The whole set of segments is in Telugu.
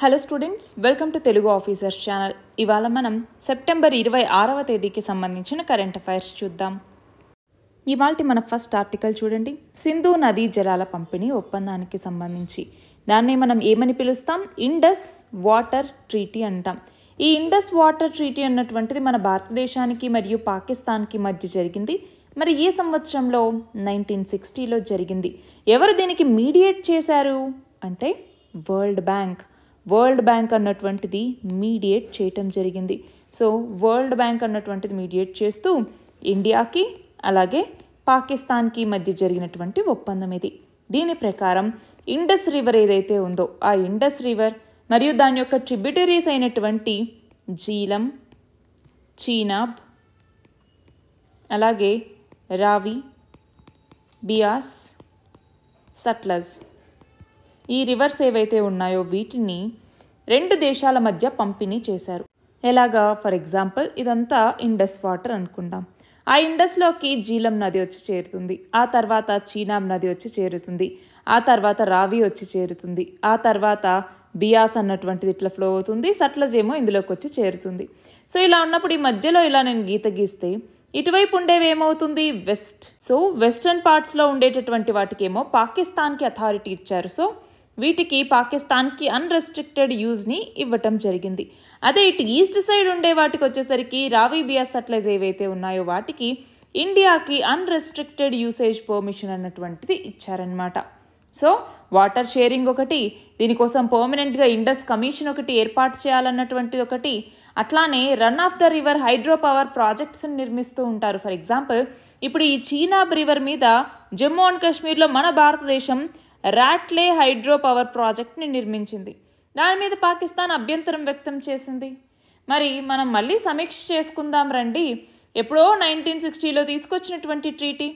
hello students welcome to Telugu officers channel ఇవాళ మనం సెప్టెంబర్ ఇరవై ఆరవ తేదీకి సంబంధించిన కరెంట్ అఫైర్స్ చూద్దాం ఇవాళ మన ఫస్ట్ ఆర్టికల్ చూడండి సింధు నదీ జలాల పంపిణీ ఒప్పందానికి సంబంధించి దాన్ని మనం ఏమని పిలుస్తాం ఇండస్ వాటర్ ట్రీటీ అంటాం ఈ ఇండస్ వాటర్ ట్రీటీ అన్నటువంటిది మన భారతదేశానికి మరియు పాకిస్తాన్కి మధ్య జరిగింది మరి ఏ సంవత్సరంలో నైన్టీన్ సిక్స్టీలో జరిగింది ఎవరు దీనికి మీడియేట్ చేశారు అంటే వరల్డ్ బ్యాంక్ వరల్డ్ బ్యాంక్ అన్నటువంటిది మీడియేట్ చేయటం జరిగింది సో వరల్డ్ బ్యాంక్ అన్నటువంటిది మీడియేట్ చేస్తూ ఇండియాకి అలాగే పాకిస్తాన్కి మధ్య జరిగినటువంటి ఒప్పందం ఇది దీని ప్రకారం ఇండస్ రివర్ ఏదైతే ఉందో ఆ ఇండస్ రివర్ మరియు దాని యొక్క ట్రిబ్యూటరీస్ అయినటువంటి జీలం చీనాబ్ అలాగే రావి బియాస్ సట్లజ్ ఈ రివర్స్ ఏవైతే ఉన్నాయో వీటిని రెండు దేశాల మధ్య పంపిణీ చేశారు ఎలాగా ఫర్ ఎగ్జాంపుల్ ఇదంతా ఇండస్ వాటర్ అనుకుందాం ఆ ఇండస్లోకి జీలం నది వచ్చి చేరుతుంది ఆ తర్వాత చీనాం నది వచ్చి చేరుతుంది ఆ తర్వాత రావి వచ్చి చేరుతుంది ఆ తర్వాత బియాస్ అన్నటువంటిది ఇట్లా ఫ్లో అవుతుంది సట్లజ్ ఏమో ఇందులోకి వచ్చి చేరుతుంది సో ఇలా ఉన్నప్పుడు ఈ మధ్యలో ఇలా నేను గీత గీస్తే ఇటువైపు ఉండేవి ఏమవుతుంది వెస్ట్ సో వెస్టర్న్ పార్ట్స్లో ఉండేటటువంటి వాటికి ఏమో పాకిస్తాన్కి అథారిటీ ఇచ్చారు సో వీటికి పాకిస్తాన్కి అన్రెస్ట్రిక్టెడ్ యూజ్ని ఇవ్వటం జరిగింది అదే ఇటు ఈస్ట్ సైడ్ ఉండే వాటికి వచ్చేసరికి రావి బియా సెటిలైజ్ ఏవైతే ఉన్నాయో వాటికి ఇండియాకి అన్రెస్ట్రిక్టెడ్ యూసేజ్ పర్మిషన్ అన్నటువంటిది ఇచ్చారనమాట సో వాటర్ షేరింగ్ ఒకటి దీనికోసం పర్మనెంట్గా ఇండస్ కమిషన్ ఒకటి ఏర్పాటు చేయాలన్నటువంటిది ఒకటి అట్లానే run of the river hydro power ప్రాజెక్ట్స్ని నిర్మిస్తూ ఉంటారు ఫర్ ఎగ్జాంపుల్ ఇప్పుడు ఈ చీనాబ్ రివర్ మీద జమ్మూ అండ్ కాశ్మీర్లో మన భారతదేశం రాట్లే హైడ్రో పవర్ ప్రాజెక్ట్ని నిర్మించింది దాని మీద పాకిస్తాన్ అభ్యంతరం వ్యక్తం చేసింది మరి మనం మళ్ళీ సమీక్ష చేసుకుందాం రండి ఎప్పుడో నైన్టీన్ సిక్స్టీలో తీసుకొచ్చినటువంటి ట్రీటీ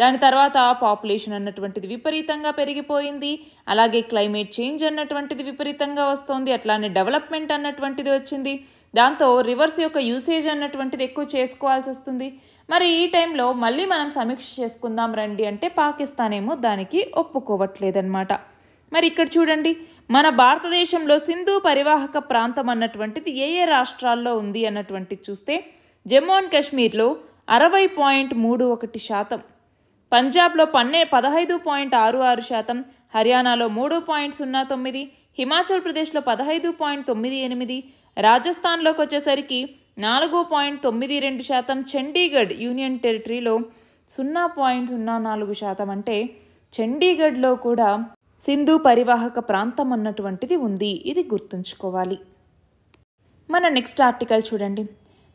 దాని తర్వాత పాపులేషన్ అన్నటువంటిది విపరీతంగా పెరిగిపోయింది అలాగే క్లైమేట్ చేంజ్ అన్నటువంటిది విపరీతంగా వస్తుంది అట్లానే డెవలప్మెంట్ అన్నటువంటిది వచ్చింది దాంతో రివర్స్ యొక్క యూసేజ్ అన్నటువంటిది ఎక్కువ చేసుకోవాల్సి వస్తుంది మరి ఈ టైంలో మళ్ళీ మనం సమీక్ష చేసుకుందాం రండి అంటే పాకిస్తాన్ ఏమో దానికి ఒప్పుకోవట్లేదన్నమాట మరి ఇక్కడ చూడండి మన భారతదేశంలో సింధు పరివాహక ప్రాంతం అన్నటువంటిది ఏ ఏ రాష్ట్రాల్లో ఉంది అన్నటువంటిది చూస్తే జమ్మూ అండ్ కాశ్మీర్లో అరవై పాయింట్ మూడు ఒకటి శాతం పంజాబ్లో పన్నె పదహైదు పాయింట్ ఆరు ఆరు శాతం హర్యానాలో మూడు పాయింట్ సున్నా తొమ్మిది హిమాచల్ ప్రదేశ్లో పదహైదు పాయింట్ తొమ్మిది ఎనిమిది రాజస్థాన్లోకి వచ్చేసరికి నాలుగు పాయింట్ తొమ్మిది రెండు శాతం చండీగఢ్ యూనియన్ టెరిటరీలో సున్నా పాయింట్ సున్నా నాలుగు శాతం అంటే చండీగఢ్లో కూడా సింధు పరివాహక ప్రాంతం అన్నటువంటిది ఉంది ఇది గుర్తుంచుకోవాలి మన నెక్స్ట్ ఆర్టికల్ చూడండి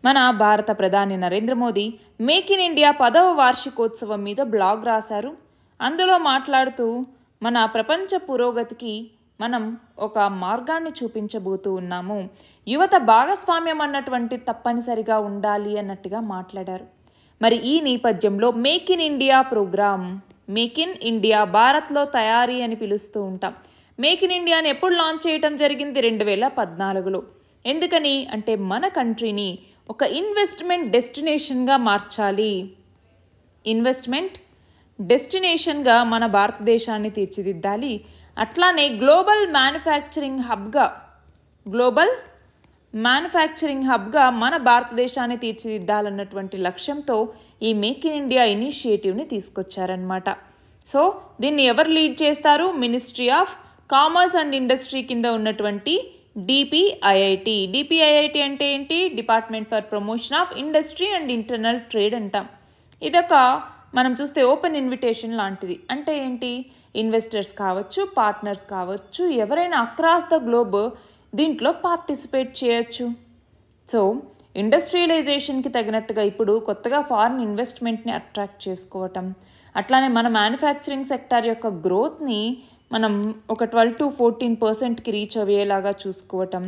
మన భారత ప్రధాని Narendra Modi make in India పదవ వార్షికోత్సవం మీద బ్లాగ్ రాశారు అందులో మాట్లాడుతూ మన ప్రపంచ పురోగతికి మనం ఒక మార్గాన్ని చూపించబోతూ ఉన్నాము యువత భాగస్వామ్యం అన్నటువంటి తప్పనిసరిగా ఉండాలి అన్నట్టుగా మాట్లాడారు మరి ఈ నేపథ్యంలో make in India programme make in India భారత్లో తయారీ అని పిలుస్తూ ఉంటాం మేక్ ఇన్ ఇండియాని ఎప్పుడు లాంచ్ చేయటం జరిగింది రెండు వేల పద్నాలుగులో ఎందుకని అంటే మన కంట్రీని ఒక ఇన్వెస్ట్మెంట్ డెస్టినేషన్గా మార్చాలి ఇన్వెస్ట్మెంట్ డెస్టినేషన్గా మన భారతదేశాన్ని తీర్చిదిద్దాలి అట్లానే గ్లోబల్ మ్యానుఫ్యాక్చరింగ్ హబ్గా గ్లోబల్ మ్యానుఫ్యాక్చరింగ్ హబ్గా మన భారతదేశాన్ని తీర్చిదిద్దాలన్నటువంటి లక్ష్యంతో ఈ మేక్ ఇన్ ఇండియా ఇనిషియేటివ్ని తీసుకొచ్చారనమాట సో దీన్ని ఎవరు లీడ్ చేస్తారు ministry of commerce and industry కింద ఉన్నటువంటి డిపిఐఐటి డిపిఐఐటి అంటే ఏంటి department for promotion of industry and internal trade అంటాం ఇదొక మనం చూస్తే ఓపెన్ ఇన్విటేషన్ లాంటిది అంటే ఏంటి ఇన్వెస్టర్స్ కావచ్చు పార్ట్నర్స్ కావచ్చు ఎవరైనా అక్రాస్ ద గ్లోబ్ దీంట్లో పార్టిసిపేట్ చేయొచ్చు సో ఇండస్ట్రియలైజేషన్కి తగినట్టుగా ఇప్పుడు కొత్తగా ఫారిన్ ఇన్వెస్ట్మెంట్ని అట్రాక్ట్ చేసుకోవటం అట్లానే మన మ్యానుఫ్యాక్చరింగ్ సెక్టార్ యొక్క గ్రోత్ని మనం ఒక ట్వెల్వ్ టు ఫోర్టీన్ పర్సెంట్కి రీచ్ అయ్యేలాగా చూసుకోవటం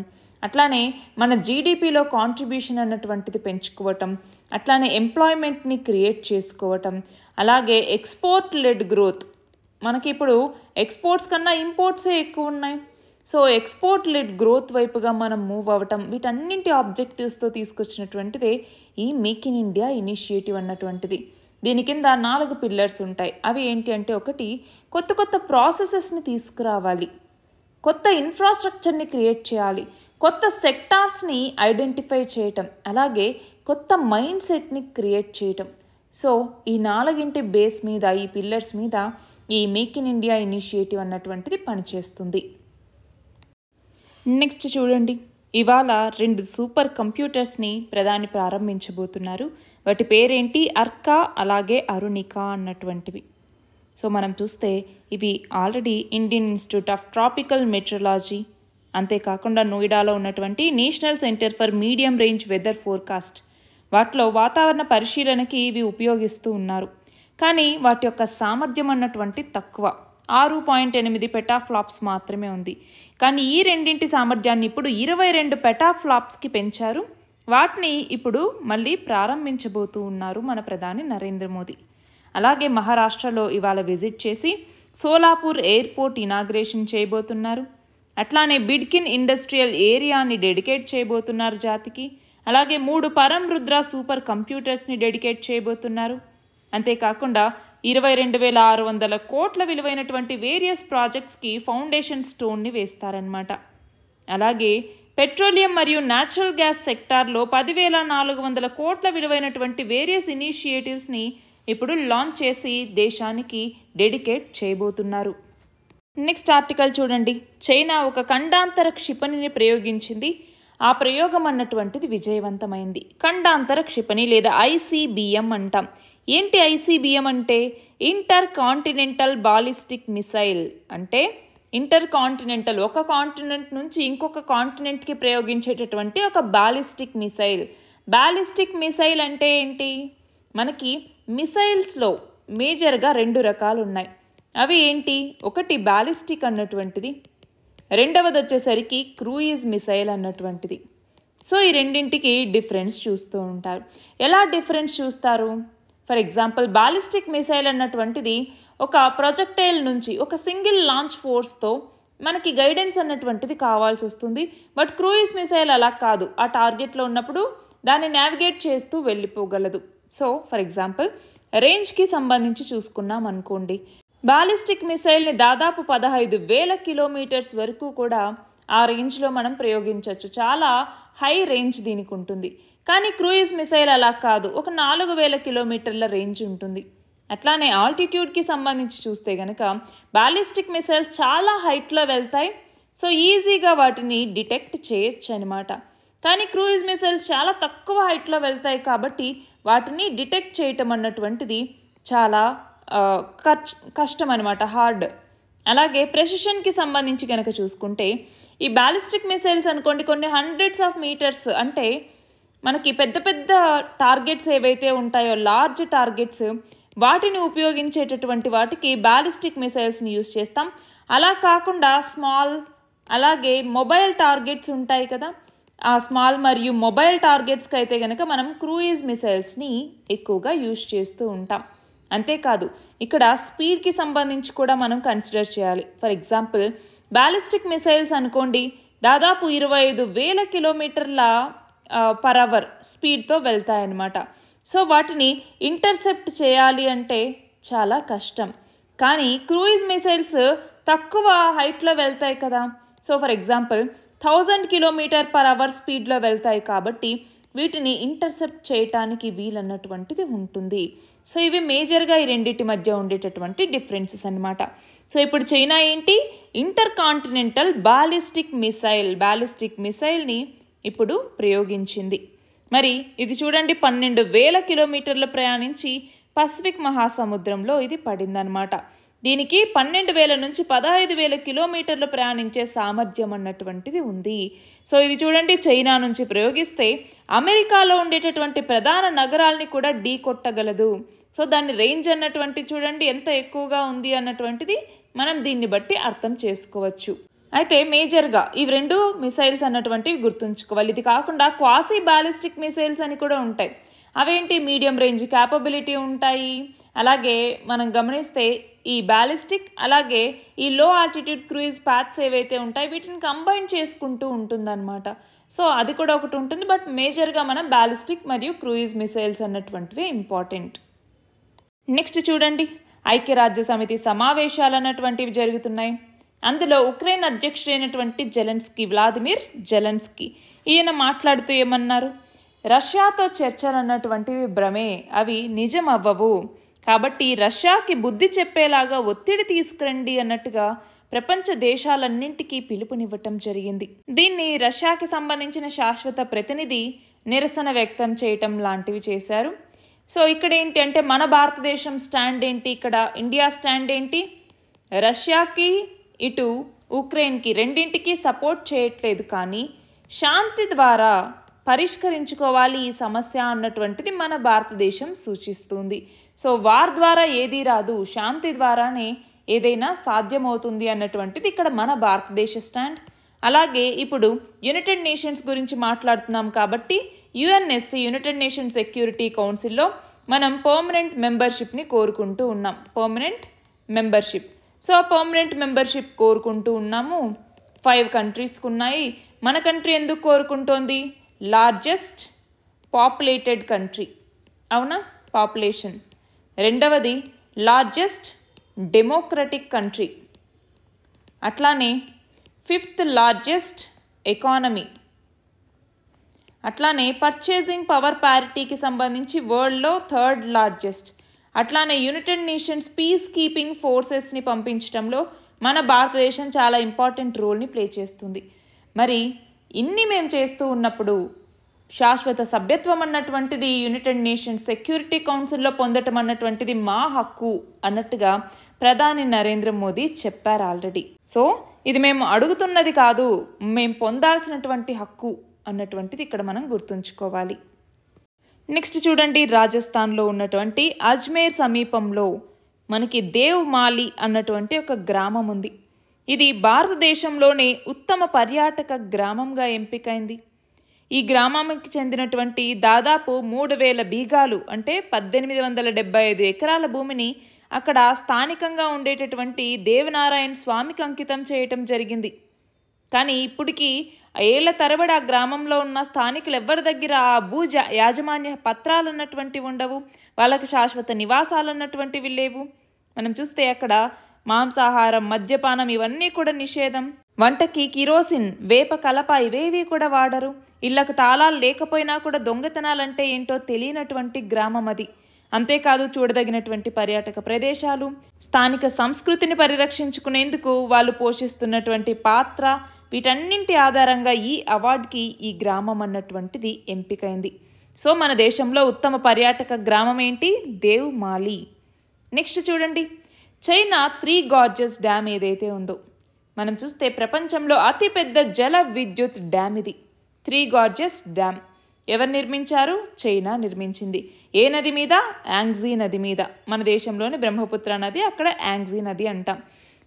అట్లానే మన జీడిపిలో కాంట్రిబ్యూషన్ అన్నటువంటిది పెంచుకోవటం అట్లానే ఎంప్లాయ్మెంట్ని క్రియేట్ చేసుకోవటం అలాగే ఎక్స్పోర్ట్ లెడ్ గ్రోత్ మనకి ఇప్పుడు ఎక్స్పోర్ట్స్ కన్నా ఇంపోర్ట్సే ఎక్కువ ఉన్నాయి సో ఎక్స్పోర్ట్ లెడ్ గ్రోత్ వైపుగా మనం మూవ్ అవ్వటం వీటన్నింటి ఆబ్జెక్టివ్స్తో తీసుకొచ్చినటువంటిదే ఈ మేక్ ఇన్ ఇండియా ఇనిషియేటివ్ అన్నటువంటిది దీని కింద నాలుగు పిల్లర్స్ ఉంటాయి అవి ఏంటి అంటే ఒకటి కొత్త కొత్త ప్రాసెసెస్ని తీసుకురావాలి కొత్త ఇన్ఫ్రాస్ట్రక్చర్ని క్రియేట్ చేయాలి కొత్త సెక్టార్స్ని ఐడెంటిఫై చేయటం అలాగే కొత్త మైండ్ సెట్ని క్రియేట్ చేయటం సో ఈ నాలుగింటి బేస్ మీద ఈ పిల్లర్స్ మీద ఈ మేక్ ఇన్ ఇండియా ఇనిషియేటివ్ అన్నటువంటిది పనిచేస్తుంది నెక్స్ట్ చూడండి ఇవాళ రెండు సూపర్ కంప్యూటర్స్ని ప్రధాని ప్రారంభించబోతున్నారు వాటి పేరేంటి అర్కా అలాగే అరుణికా అన్నటువంటివి సో మనం చూస్తే ఇవి already Indian institute of tropical meteorology అంతేకాకుండా నోయిడాలో ఉన్నటువంటి national centre for medium range weather forecast వాటిలో వాతావరణ పరిశీలనకి ఇవి ఉపయోగిస్తూ ఉన్నారు కానీ వాటి యొక్క సామర్థ్యం అన్నటువంటి తక్కువ ఆరు పాయింట్ ఎనిమిది పెటాఫ్లాప్స్ మాత్రమే ఉంది కానీ ఈ రెండింటి సామర్థ్యాన్ని ఇప్పుడు ఇరవై రెండు పెటాఫ్లాప్స్కి పెంచారు వాటిని ఇప్పుడు మళ్ళీ ప్రారంభించబోతూ ఉన్నారు మన ప్రధాని నరేంద్ర మోదీ అలాగే మహారాష్ట్రలో ఇవాళ విజిట్ చేసి సోలాపూర్ ఎయిర్పోర్ట్ ఇనాగ్రేషన్ చేయబోతున్నారు అట్లానే బిడ్కిన్ ఇండస్ట్రియల్ ఏరియాని డెడికేట్ చేయబోతున్నారు జాతికి అలాగే మూడు పరం రుద్ర సూపర్ కంప్యూటర్స్ని డెడికేట్ చేయబోతున్నారు అంతేకాకుండా ఇరవై రెండు వేల ఆరు వందల కోట్ల విలువైనటువంటి వేరియస్ ప్రాజెక్ట్స్కి ఫౌండేషన్ స్టోన్ని వేస్తారనమాట అలాగే పెట్రోలియం మరియు న్యాచురల్ గ్యాస్ సెక్టార్లో పదివేల నాలుగు వందల కోట్ల విలువైనటువంటి వేరియస్ ఇనిషియేటివ్స్ని ఇప్పుడు లాంచ్ చేసి దేశానికి డెడికేట్ చేయబోతున్నారు నెక్స్ట్ ఆర్టికల్ చూడండి చైనా ఒక ఖండాంతర క్షిపణిని ప్రయోగించింది ఆ ప్రయోగం అన్నటువంటిది విజయవంతమైంది ఖండాంతర క్షిపణి లేదా ఐసీబీఎం అంటాం ఏంటి ఐసీబీఎం అంటే ఇంటర్ కాంటినెంటల్ బాలిస్టిక్ మిసైల్ అంటే ఇంటర్ కాంటినెంటల్ ఒక కాంటినెంట్ నుంచి ఇంకొక కాంటినెంట్కి ప్రయోగించేటటువంటి ఒక బాలిస్టిక్ మిసైల్ బాలిస్టిక్ మిసైల్ అంటే ఏంటి మనకి మిసైల్స్లో మేజర్గా రెండు రకాలు ఉన్నాయి అవి ఏంటి ఒకటి బాలిస్టిక్ అన్నటువంటిది రెండవది వచ్చేసరికి క్రూయిజ్ మిసైల్ అన్నటువంటిది సో ఈ రెండింటికి డిఫరెన్స్ చూస్తూ ఉంటారు ఎలా డిఫరెన్స్ చూస్తారు ఫర్ ఎగ్జాంపుల్ బాలిస్టిక్ మిసైల్ అన్నటువంటిది ఒక ప్రొజెక్టైల్ నుంచి ఒక సింగిల్ లాంచ్ ఫోర్స్తో మనకి గైడెన్స్ అన్నటువంటిది కావాల్సి వస్తుంది బట్ క్రూయిజ్ మిసైల్ అలా కాదు ఆ టార్గెట్లో ఉన్నప్పుడు దాన్ని నావిగేట్ చేస్తూ వెళ్ళిపోగలదు సో ఫర్ ఎగ్జాంపుల్ రేంజ్కి సంబంధించి చూసుకున్నాం అనుకోండి బాలిస్టిక్ మిసైల్ని దాదాపు పదహైదు వేల కిలోమీటర్స్ వరకు కూడా ఆ రేంజ్లో మనం ప్రయోగించవచ్చు చాలా హై రేంజ్ దీనికి ఉంటుంది కానీ క్రూయిజ్ మిసైల్ అలా కాదు ఒక నాలుగు వేల కిలోమీటర్ల రేంజ్ ఉంటుంది అట్లానే ఆల్టిట్యూడ్కి సంబంధించి చూస్తే కనుక బాలిస్టిక్ మిసైల్స్ చాలా హైట్లో వెళ్తాయి సో ఈజీగా వాటిని డిటెక్ట్ చేయొచ్చు అనమాట కానీ క్రూయిజ్ మిసైల్స్ చాలా తక్కువ హైట్లో వెళ్తాయి కాబట్టి వాటిని డిటెక్ట్ చేయటం అన్నటువంటిది చాలా కష్టం అనమాట హార్డ్ అలాగే ప్రెసిషన్కి సంబంధించి కనుక చూసుకుంటే ఈ బ్యాలిస్టిక్ మిసైల్స్ అనుకోండి కొన్ని హండ్రెడ్స్ ఆఫ్ మీటర్స్ అంటే మనకి పెద్ద పెద్ద టార్గెట్స్ ఏవైతే ఉంటాయో లార్జ్ టార్గెట్స్ వాటిని ఉపయోగించేటటువంటి వాటికి బ్యాలిస్టిక్ మిసైల్స్ని యూజ్ చేస్తాం అలా కాకుండా స్మాల్ అలాగే మొబైల్ టార్గెట్స్ ఉంటాయి కదా ఆ స్మాల్ మరియు మొబైల్ టార్గెట్స్కి అయితే కనుక మనం క్రూయిజ్ మిసైల్స్ని ఎక్కువగా యూజ్ చేస్తూ ఉంటాం అంతేకాదు ఇక్కడ స్పీడ్కి సంబంధించి కూడా మనం కన్సిడర్ చేయాలి ఫర్ ఎగ్జాంపుల్ బ్యాలిస్టిక్ మిసైల్స్ అనుకోండి దాదాపు ఇరవై ఐదు వేల కిలోమీటర్ల పర్ అవర్ స్పీడ్తో వెళ్తాయన్నమాట సో వాటిని ఇంటర్సెప్ట్ చేయాలి అంటే చాలా కష్టం కానీ క్రూయిజ్ మిసైల్స్ తక్కువ హైట్లో వెళ్తాయి కదా so for example thousand kilometre per hour స్పీడ్లో వెళ్తాయి కాబట్టి వీటిని ఇంటర్సెప్ట్ చేయటానికి వీలన్నటువంటిది ఉంటుంది సో ఇవి మేజర్గా ఈ రెండింటి మధ్య ఉండేటటువంటి డిఫరెన్సెస్ అనమాట సో ఇప్పుడు చైనా ఏంటి intercontinental ballistic missile ballistic మిసైల్ని ఇప్పుడు ప్రయోగించింది మరి ఇది చూడండి పన్నెండు వేల కిలోమీటర్లు ప్రయాణించి పసిఫిక్ మహాసముద్రంలో ఇది పడిందనమాట దీనికి పన్నెండు వేల నుంచి పదహైదు వేల కిలోమీటర్లు ప్రయాణించే సామర్థ్యం అన్నటువంటిది ఉంది సో ఇది చూడండి చైనా నుంచి ప్రయోగిస్తే అమెరికాలో ఉండేటటువంటి ప్రధాన నగరాల్ని కూడా ఢీ కొట్టగలదు సో దాని రేంజ్ అన్నటువంటి చూడండి ఎంత ఎక్కువగా ఉంది అన్నటువంటిది మనం దీన్ని బట్టి అర్థం చేసుకోవచ్చు అయితే మేజర్గా ఇవి రెండు మిసైల్స్ అన్నటువంటివి గుర్తుంచుకోవాలి ఇది కాకుండా క్వాసీ బ్యాలిస్టిక్ మిసైల్స్ అని కూడా ఉంటాయి అవేంటి మీడియం రేంజ్ క్యాపబిలిటీ ఉంటాయి అలాగే మనం గమనిస్తే ఈ బ్యాలిస్టిక్ అలాగే ఈ లో ఆల్టిట్యూడ్ క్రూయిజ్ ప్యాత్స్ ఏవైతే ఉంటాయి వీటిని కంబైన్ చేసుకుంటూ ఉంటుందన్నమాట సో అది కూడా ఒకటి ఉంటుంది బట్ మేజర్గా మనం బ్యాలిస్టిక్ మరియు క్రూయిజ్ మిసైల్స్ అన్నటువంటివి ఇంపార్టెంట్ నెక్స్ట్ చూడండి ఐక్యరాజ్య సమితి సమావేశాలు అన్నటువంటివి జరుగుతున్నాయి అందులో ఉక్రెయిన్ అధ్యక్షుడైనటువంటి జెలెన్స్కీ వ్లాదిమిర్ జెలెన్స్కీ ఈయన మాట్లాడుతూ ఏమన్నారు రష్యాతో చర్చలు అన్నటువంటివి భ్రమే అవి నిజం అవ్వవు కాబట్టి రష్యాకి బుద్ధి చెప్పేలాగా ఒత్తిడి తీసుకురండి అన్నట్టుగా ప్రపంచ దేశాలన్నింటికీ పిలుపునివ్వటం జరిగింది దీన్ని రష్యాకి సంబంధించిన శాశ్వత ప్రతినిధి నిరసన వ్యక్తం చేయటం లాంటివి చేశారు సో ఇక్కడ ఏంటి అంటే మన భారతదేశం స్టాండ్ ఏంటి ఇక్కడ ఇండియా స్టాండ్ ఏంటి రష్యాకి ఇటు ఉక్రెయిన్కి రెండింటికి సపోర్ట్ చేయట్లేదు కానీ శాంతి ద్వారా పరిష్కరించుకోవాలి ఈ సమస్య అన్నటువంటిది మన భారతదేశం సూచిస్తుంది సో వార్ ద్వారా ఏది రాదు శాంతి ద్వారానే ఏదైనా సాధ్యమవుతుంది అన్నటువంటిది ఇక్కడ మన భారతదేశ స్టాండ్ అలాగే ఇప్పుడు యునైటెడ్ నేషన్స్ గురించి మాట్లాడుతున్నాం కాబట్టి యుఎన్ఎస్సి యునైటెడ్ నేషన్స్ సెక్యూరిటీ కౌన్సిల్లో మనం పర్మనెంట్ మెంబర్షిప్ని కోరుకుంటూ ఉన్నాం permanent membership so permanent membership కోరుకుంటూ ఉన్నాము ఫైవ్ కంట్రీస్కి ఉన్నాయి మన కంట్రీ ఎందుకు కోరుకుంటోంది లార్జెస్ట్ పాపులేటెడ్ కంట్రీ అవునా పాపులేషన్ రెండవది లార్జెస్ట్ డెమోక్రటిక్ కంట్రీ అట్లానే ఫిఫ్త్ లార్జెస్ట్ ఎకానమీ అట్లానే పర్చేసింగ్ పవర్ ప్యారిటీకి సంబంధించి వరల్డ్లో థర్డ్ లార్జెస్ట్ అట్లానే యునైటెడ్ నేషన్స్ పీస్ కీపింగ్ ఫోర్సెస్ని పంపించడంలో మన భారతదేశం చాలా ఇంపార్టెంట్ రోల్ని ప్లే చేస్తుంది మరి ఇన్ని మేము చేస్తూ ఉన్నప్పుడు శాశ్వత సభ్యత్వం అన్నటువంటిది యునైటెడ్ నేషన్స్ సెక్యూరిటీ కౌన్సిల్లో పొందటం అన్నటువంటిది మా హక్కు అన్నట్టుగా ప్రధాని నరేంద్ర మోదీ చెప్పారు ఆల్రెడీ సో ఇది మేము అడుగుతున్నది కాదు మేము పొందాల్సినటువంటి హక్కు అన్నటువంటిది ఇక్కడ మనం గుర్తుంచుకోవాలి నెక్స్ట్ చూడండి రాజస్థాన్లో ఉన్నటువంటి అజ్మేర్ సమీపంలో మనకి దేవ్ మాలి అన్నటువంటి ఒక గ్రామం ఉంది ఇది భారతదేశంలోనే ఉత్తమ పర్యాటక గ్రామంగా ఎంపికైంది ఈ గ్రామానికి చెందినటువంటి దాదాపు మూడు వేల బీగాలు అంటే పద్దెనిమిది వందల డెబ్బై ఐదు ఎకరాల భూమిని అక్కడ స్థానికంగా ఉండేటటువంటి దేవనారాయణ స్వామికి అంకితం చేయటం జరిగింది కానీ ఇప్పటికీ ఏళ్ల తరబడి ఆ గ్రామంలో ఉన్న స్థానికులు ఎవరి దగ్గర ఆ భూ యాజమాన్య పత్రాలు అన్నటువంటివి ఉండవు వాళ్ళకు శాశ్వత నివాసాలు అన్నటువంటివి లేవు మనం చూస్తే అక్కడ మాంసాహారం మద్యపానం ఇవన్నీ కూడా నిషేధం వంటకి కిరోసిన్ వేప కలప ఇవేవి కూడా వాడరు ఇళ్లకు తాళాలు లేకపోయినా కూడా దొంగతనాలంటే ఏంటో తెలియనటువంటి గ్రామం అది అంతేకాదు చూడదగినటువంటి పర్యాటక ప్రదేశాలు స్థానిక సంస్కృతిని పరిరక్షించుకునేందుకు వాళ్ళు పోషిస్తున్నటువంటి పాత్ర వీటన్నింటి ఆధారంగా ఈ అవార్డుకి ఈ గ్రామం అన్నటువంటిది ఎంపికైంది సో మన దేశంలో ఉత్తమ పర్యాటక గ్రామం ఏంటి దేవ్ మాలి నెక్స్ట్ చూడండి చైనా త్రీ గార్జెస్ డ్యామ్ ఏదైతే ఉందో మనం చూస్తే ప్రపంచంలో అతిపెద్ద జల విద్యుత్ డ్యామ్ ఇది త్రీ గార్జెస్ డ్యామ్ ఎవరు నిర్మించారు చైనా నిర్మించింది ఏ నది మీద యాంగ్జీ నది మీద మన దేశంలోని బ్రహ్మపుత్ర నది అక్కడ యాంగ్జీ నది అంటాం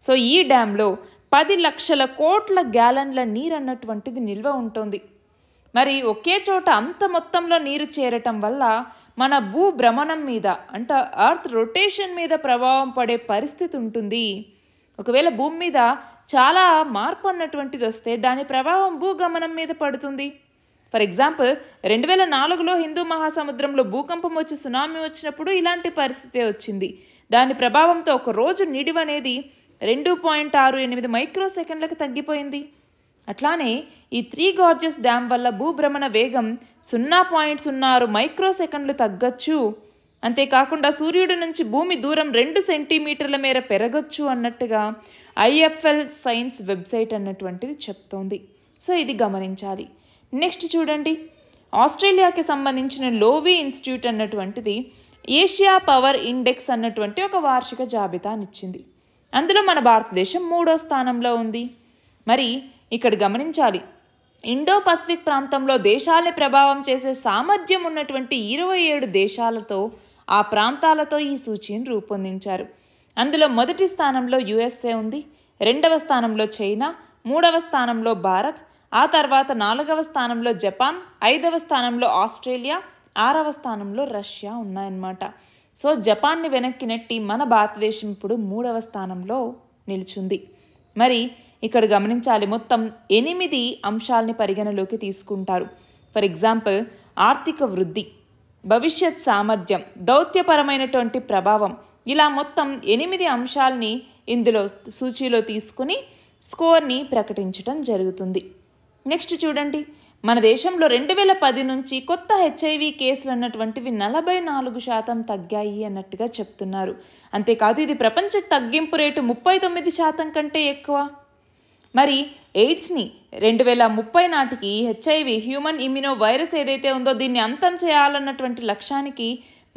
సో ఈ డ్యాంలో పది లక్షల కోట్ల గ్యాలన్ల నీరు అన్నటువంటిది నిల్వ ఉంటుంది మరి ఒకే చోట అంత మొత్తంలో నీరు చేరటం వల్ల మన భూభ్రమణం మీద అంటే అర్త్ రొటేషన్ మీద ప్రభావం పడే పరిస్థితి ఉంటుంది ఒకవేళ భూమి మీద చాలా మార్పు అన్నటువంటిది వస్తే దాని ప్రభావం భూగమనం మీద పడుతుంది ఫర్ ఎగ్జాంపుల్ రెండు వేల నాలుగులో హిందూ మహాసముద్రంలో భూకంపం వచ్చి సునామీ వచ్చినప్పుడు ఇలాంటి పరిస్థితే వచ్చింది దాని ప్రభావంతో ఒక రోజు నిడివనేది రెండు పాయింట్ ఆరు ఎనిమిది మైక్రో సెకండ్లకు తగ్గిపోయింది అట్లానే ఈ త్రీ గార్జెస్ డ్యామ్ వల్ల భూభ్రమణ వేగం సున్నా పాయింట్ సున్నా ఆరు మైక్రో సెకండ్లు తగ్గొచ్చు అంతేకాకుండా సూర్యుడి నుంచి భూమి దూరం రెండు సెంటీమీటర్ల మేర పెరగొచ్చు అన్నట్టుగా ఐఎఫ్ఎల్ సైన్స్ వెబ్సైట్ అన్నటువంటిది చెప్తోంది సో ఇది గమనించాలి నెక్స్ట్ చూడండి ఆస్ట్రేలియాకి సంబంధించిన లోవి ఇన్స్టిట్యూట్ అన్నటువంటిది ఏషియా పవర్ ఇండెక్స్ అన్నటువంటి ఒక వార్షిక జాబితానిచ్చింది అందులో మన భారతదేశం మూడో స్థానంలో ఉంది మరి ఇక్కడ గమనించాలి ఇండో పసిఫిక్ ప్రాంతంలో దేశాలని ప్రభావం చేసే సామర్థ్యం ఉన్నటువంటి ఇరవై ఏడు దేశాలతో ఆ ప్రాంతాలతో ఈ సూచీని రూపొందించారు అందులో మొదటి స్థానంలో యుఎస్ఏ ఉంది రెండవ స్థానంలో చైనా మూడవ స్థానంలో భారత్ ఆ తర్వాత నాలుగవ స్థానంలో జపాన్ ఐదవ స్థానంలో ఆస్ట్రేలియా ఆరవ స్థానంలో రష్యా ఉన్నాయన్నమాట సో జపాన్ని వెనక్కి నెట్టి మన భారతదేశం ఇప్పుడు మూడవ స్థానంలో నిలిచింది మరి ఇక్కడ గమనించాలి మొత్తం ఎనిమిది అంశాలని పరిగణలోకి తీసుకుంటారు ఫర్ ఎగ్జాంపుల్ ఆర్థిక వృద్ధి భవిష్యత్ సామర్థ్యం దౌత్యపరమైనటువంటి ప్రభావం ఇలా మొత్తం ఎనిమిది అంశాలని ఇందులో సూచీలో తీసుకుని స్కోర్ని ప్రకటించడం జరుగుతుంది నెక్స్ట్ చూడండి మన దేశంలో రెండు వేల పది నుంచి కొత్త హెచ్ఐవి కేసులు అన్నటువంటివి నలభై నాలుగు శాతం తగ్గాయి అన్నట్టుగా చెప్తున్నారు అంతేకాదు ఇది ప్రపంచ తగ్గింపు రేటు ముప్పై తొమ్మిది శాతం కంటే ఎక్కువ మరి ఎయిడ్స్ని రెండు వేల ముప్పై నాటికి హెచ్ఐవి హ్యూమన్ ఇమ్యూనో వైరస్ ఏదైతే ఉందో దీన్ని అంతం చేయాలన్నటువంటి లక్ష్యానికి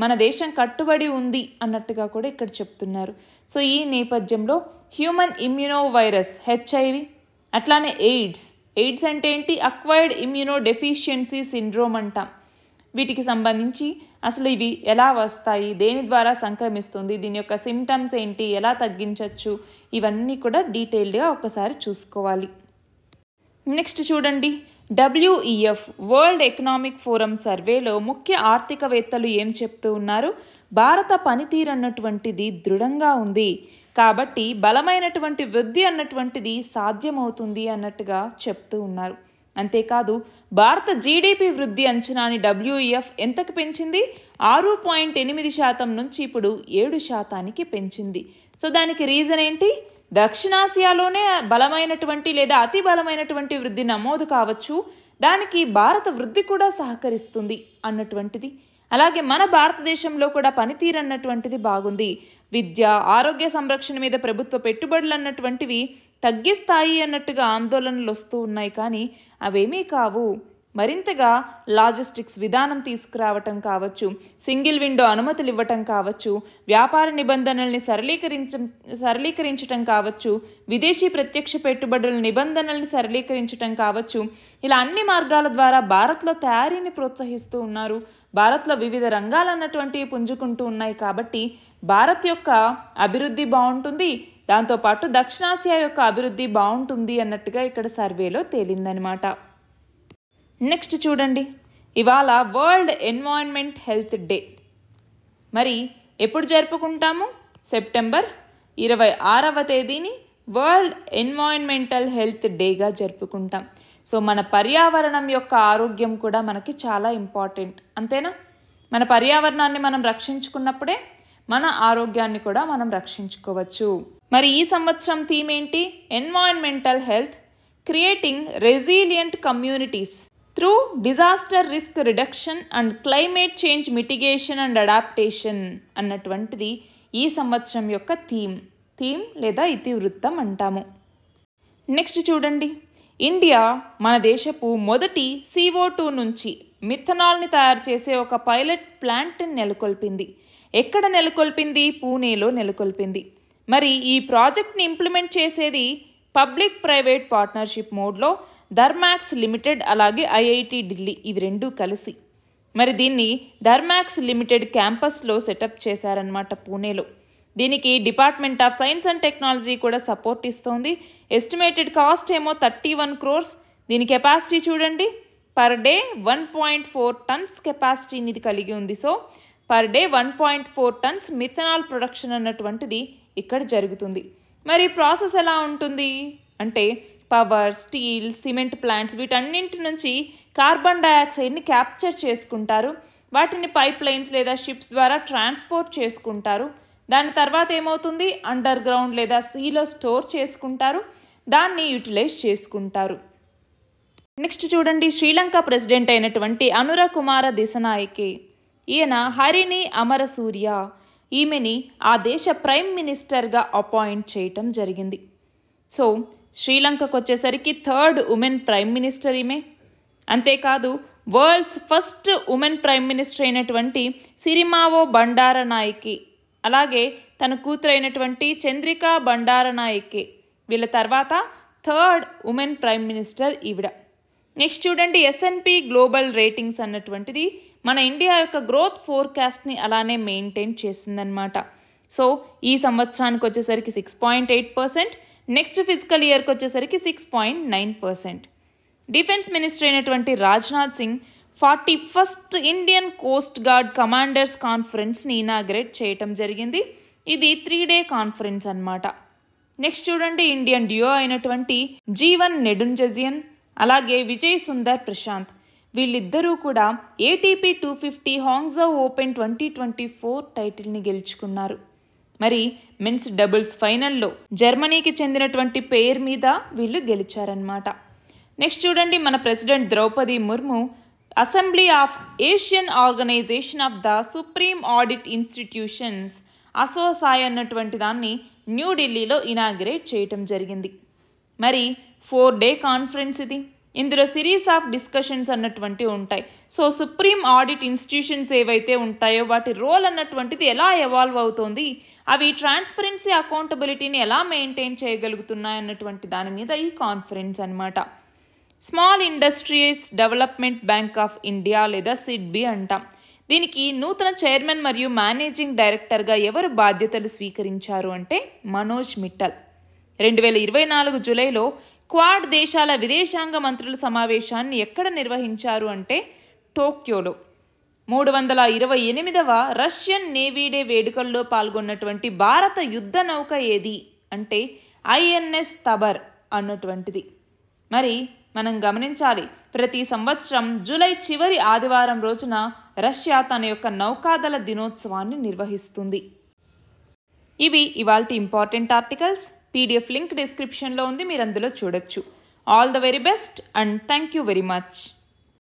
మన దేశం కట్టుబడి ఉంది అన్నట్టుగా కూడా ఇక్కడ చెప్తున్నారు సో ఈ నేపథ్యంలో హ్యూమన్ ఇమ్యూనో వైరస్ హెచ్ఐవి అట్లానే ఎయిడ్స్ ఎయిడ్స్ అంటే ఏంటి అక్వైర్డ్ ఇమ్యూనో డెఫిషియన్సీ సిండ్రోమ్ అంటాం వీటికి సంబంధించి అసలు ఇవి ఎలా వస్తాయి దేని ద్వారా సంక్రమిస్తుంది దీని యొక్క సిమ్టమ్స్ ఏంటి ఎలా తగ్గించవచ్చు ఇవన్నీ కూడా డీటెయిల్డ్గా ఒకసారి చూసుకోవాలి నెక్స్ట్ చూడండి డబ్ల్యూఈఎఫ్ వరల్డ్ ఎకనామిక్ ఫోరం సర్వేలో ముఖ్య ఆర్థికవేత్తలు ఏం చెప్తూ ఉన్నారు భారత పనితీరు అన్నటువంటిది దృఢంగా ఉంది కాబట్టి బలమైనటువంటి వృద్ధి అన్నటువంటిది సాధ్యమవుతుంది అన్నట్టుగా చెప్తూ ఉన్నారు అంతేకాదు భారత జీడిపి వృద్ధి అంచనాని డబ్ల్యూఈఎఫ్ e ఎంతకు పెంచింది ఆరు పాయింట్ ఎనిమిది శాతం నుంచి ఇప్పుడు ఏడు శాతానికి పెంచింది సో దానికి రీజన్ ఏంటి దక్షిణాసియాలోనే బలమైనటువంటి లేదా అతి బలమైనటువంటి వృద్ధి నమోదు కావచ్చు దానికి భారత వృద్ధి కూడా సహకరిస్తుంది అన్నటువంటిది అలాగే మన భారతదేశంలో కూడా పనితీరు అన్నటువంటిది బాగుంది విద్య ఆరోగ్య సంరక్షణ మీద ప్రభుత్వ పెట్టుబడులు అన్నటువంటివి తగ్గిస్తాయి అన్నట్టుగా ఆందోళనలు వస్తూ ఉన్నాయి కానీ అవేమీ కావు మరింతగా లాజిస్టిక్స్ విధానం తీసుకురావటం కావచ్చు సింగిల్ విండో అనుమతులు ఇవ్వటం కావచ్చు వ్యాపార నిబంధనల్ని సరళీకరించ సరళీకరించటం కావచ్చు విదేశీ ప్రత్యక్ష పెట్టుబడుల నిబంధనల్ని సరళీకరించటం కావచ్చు ఇలా అన్ని మార్గాల ద్వారా భారత్లో తయారీని ప్రోత్సహిస్తూ ఉన్నారు భారత్లో వివిధ రంగాలు అన్నటువంటివి పుంజుకుంటూ ఉన్నాయి కాబట్టి భారత్ యొక్క అభివృద్ధి బాగుంటుంది దాంతోపాటు దక్షిణాసియా యొక్క అభివృద్ధి బాగుంటుంది అన్నట్టుగా ఇక్కడ సర్వేలో తేలిందనమాట నెక్స్ట్ చూడండి ఇవాళ వరల్డ్ ఎన్వాయిన్మెంట్ హెల్త్ డే మరి ఎప్పుడు జరుపుకుంటాము సెప్టెంబర్ ఇరవై ఆరవ తేదీని వరల్డ్ ఎన్వాయిన్మెంటల్ హెల్త్ డేగా జరుపుకుంటాం సో మన పర్యావరణం యొక్క ఆరోగ్యం కూడా మనకి చాలా ఇంపార్టెంట్ అంతేనా మన పర్యావరణాన్ని మనం రక్షించుకున్నప్పుడే మన ఆరోగ్యాన్ని కూడా మనం రక్షించుకోవచ్చు మరి ఈ సంవత్సరం థీమ్ ఏంటి environmental health creating resilient communities through disaster risk reduction and climate change mitigation and adaptation అన్నటువంటిది ఈ సంవత్సరం యొక్క థీమ్ థీమ్ లేదా ఇతివృత్తం అంటాము నెక్స్ట్ చూడండి ఇండియా మన దేశపు మొదటి సిఓ టూ నుంచి మిథనాల్ని తయారు చేసే ఒక పైలట్ ప్లాంట్ని నెలకొల్పింది ఎక్కడ నెలకొల్పింది పూణేలో నెలకొల్పింది మరి ఈ ప్రాజెక్ట్ని ఇంప్లిమెంట్ చేసేది పబ్లిక్ ప్రైవేట్ పార్ట్నర్షిప్ మోడ్లో ధర్మాక్స్ లిమిటెడ్ అలాగే ఐఐటి ఢిల్లీ ఇవి రెండూ కలిసి మరి దీన్ని ధర్మాక్స్ లిమిటెడ్ క్యాంపస్లో సెటప్ చేశారనమాట పూణేలో దీనికి department of science and technology కూడా సపోర్ట్ ఇస్తోంది ఎస్టిమేటెడ్ కాస్ట్ ఏమో థర్టీ వన్ క్రోర్స్ దీని కెపాసిటీ చూడండి per day one point four tons కెపాసిటీని ఇది కలిగి ఉంది so per day one point four tons methanol production అన్నటువంటిది ఇక్కడ జరుగుతుంది మరి ప్రాసెస్ ఎలా ఉంటుంది అంటే పవర్ స్టీల్ సిమెంట్ ప్లాంట్స్ వీటన్నింటి నుంచి కార్బన్ డయాక్సైడ్ని క్యాప్చర్ చేసుకుంటారు వాటిని పైప్ లైన్స్ లేదా షిప్స్ ద్వారా ట్రాన్స్పోర్ట్ చేసుకుంటారు దాని తర్వాత ఏమవుతుంది అండర్ గ్రౌండ్ లేదా సీలో స్టోర్ చేసుకుంటారు దాన్ని యూటిలైజ్ చేసుకుంటారు నెక్స్ట్ చూడండి శ్రీలంక ప్రెసిడెంట్ అయినటువంటి అనుర కుమార దిశనాయకే ఈయన హరిని సూర్య ఈమెని ఆ దేశ ప్రైమ్ మినిస్టర్గా అపాయింట్ చేయటం జరిగింది సో శ్రీలంకకు వచ్చేసరికి థర్డ్ ఉమెన్ ప్రైమ్ మినిస్టర్ ఈమె అంతేకాదు world's first women prime minister అయినటువంటి సిరిమావో బండారనాయకి అలాగే తన కూతురైనటువంటి చంద్రికా బండారనాయకి వీళ్ళ తర్వాత థర్డ్ ఉమెన్ ప్రైమ్ మినిస్టర్ ఈవిడ నెక్స్ట్ చూడండి ఎస్ఎన్పి గ్లోబల్ రేటింగ్స్ అన్నటువంటిది మన ఇండియా యొక్క గ్రోత్ ఫోర్కాస్ట్ని అలానే మెయింటైన్ చేసిందనమాట సో ఈ సంవత్సరానికి వచ్చేసరికి six point eight percent next physical ఇయర్కి వచ్చేసరికి six point nine percent defence minister అయినటువంటి Rajnath Singh forty first Indian coast guard commanders కాన్ఫరెన్స్ని ఇనాగ్రేట్ చేయటం జరిగింది ఇది త్రీ డే కాన్ఫరెన్స్ అనమాట నెక్స్ట్ చూడండి ఇండియన్ డ్యూ అయినటువంటి జీవన్ నెడుంజజియన్ అలాగే విజయ్ సుందర్ ప్రశాంత్ వీళ్ళిద్దరూ కూడా ATP two fifty Hangzhou open twenty twenty four టైటిల్ని గెలుచుకున్నారు మరి మెన్స్ డబుల్స్ ఫైనల్లో జర్మనీకి చెందినటువంటి పేరు మీద వీళ్ళు గెలిచారనమాట నెక్స్ట్ చూడండి మన president Droupadi Murmu assembly of Asian organisation of the supreme audit institutions ASOSAI అన్నటువంటి దాన్ని న్యూఢిల్లీలో ఇనాగ్రేట్ చేయటం జరిగింది మరి ఫోర్ డే కాన్ఫరెన్స్ ఇది ఇందులో సిరీస్ ఆఫ్ డిస్కషన్స్ అన్నటువంటివి ఉంటాయి సో సుప్రీం ఆడిట్ ఇన్స్టిట్యూషన్స్ ఏవైతే ఉంటాయో వాటి రోల్ అన్నటువంటిది ఎలా ఎవాల్వ్ అవుతుంది అవి ట్రాన్స్పరెన్సీ అకౌంటబిలిటీని ఎలా మెయింటైన్ చేయగలుగుతున్నాయి అన్నటువంటి దాని మీద ఈ కాన్ఫరెన్స్ అనమాట small industries development bank of India లేదా సిడ్బి అంటాం దీనికి నూతన చైర్మన్ మరియు మేనేజింగ్ డైరెక్టర్గా ఎవరు బాధ్యతలు స్వీకరించారు అంటే మనోజ్ మిట్టల్ రెండు వేల ఇరవై నాలుగు జూలైలో క్వాడ్ దేశాల విదేశాంగ మంత్రుల సమావేశాన్ని ఎక్కడ నిర్వహించారు అంటే టోక్యోలో మూడు వందల ఇరవై ఎనిమిదవ రష్యన్ నేవీ డే వేడుకల్లో పాల్గొన్నటువంటి భారత యుద్ధ నౌక ఏది అంటే ఐఎన్ఎస్ తబర్ అన్నటువంటిది మరి మనం గమనించాలి ప్రతి సంవత్సరం జూలై చివరి ఆదివారం రోజున రష్యా తన యొక్క నౌకాదళ దినోత్సవాన్ని నిర్వహిస్తుంది ఇవి ఇవాల్టి ఇంపార్టెంట్ ఆర్టికల్స్ పీడిఎఫ్ లింక్ డిస్క్రిప్షన్లో ఉంది మీరు అందులో చూడొచ్చు all the very best and thank you very much